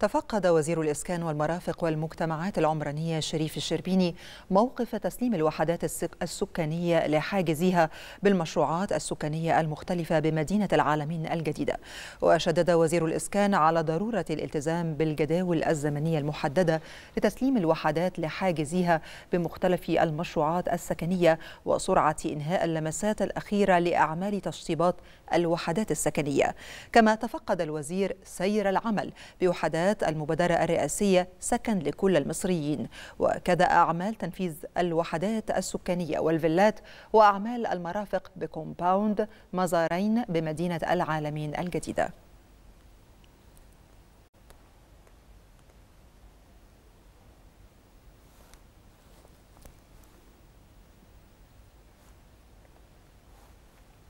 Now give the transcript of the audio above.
تفقد وزير الإسكان والمرافق والمجتمعات العمرانية شريف الشربيني موقف تسليم الوحدات السكانية لحاجزيها بالمشروعات السكانية المختلفة بمدينة العالمين الجديدة وشدد وزير الإسكان على ضرورة الالتزام بالجداول الزمنية المحددة لتسليم الوحدات لحاجزيها بمختلف المشروعات السكنية وسرعة إنهاء اللمسات الأخيرة لأعمال تشطيبات الوحدات السكنية كما تفقد الوزير سير العمل بوحدات مؤسسات المبادرة الرئاسية سكن لكل المصريين وكذا أعمال تنفيذ الوحدات السكانية والفيلات وأعمال المرافق بكومباوند مزارين بمدينة العالمين الجديدة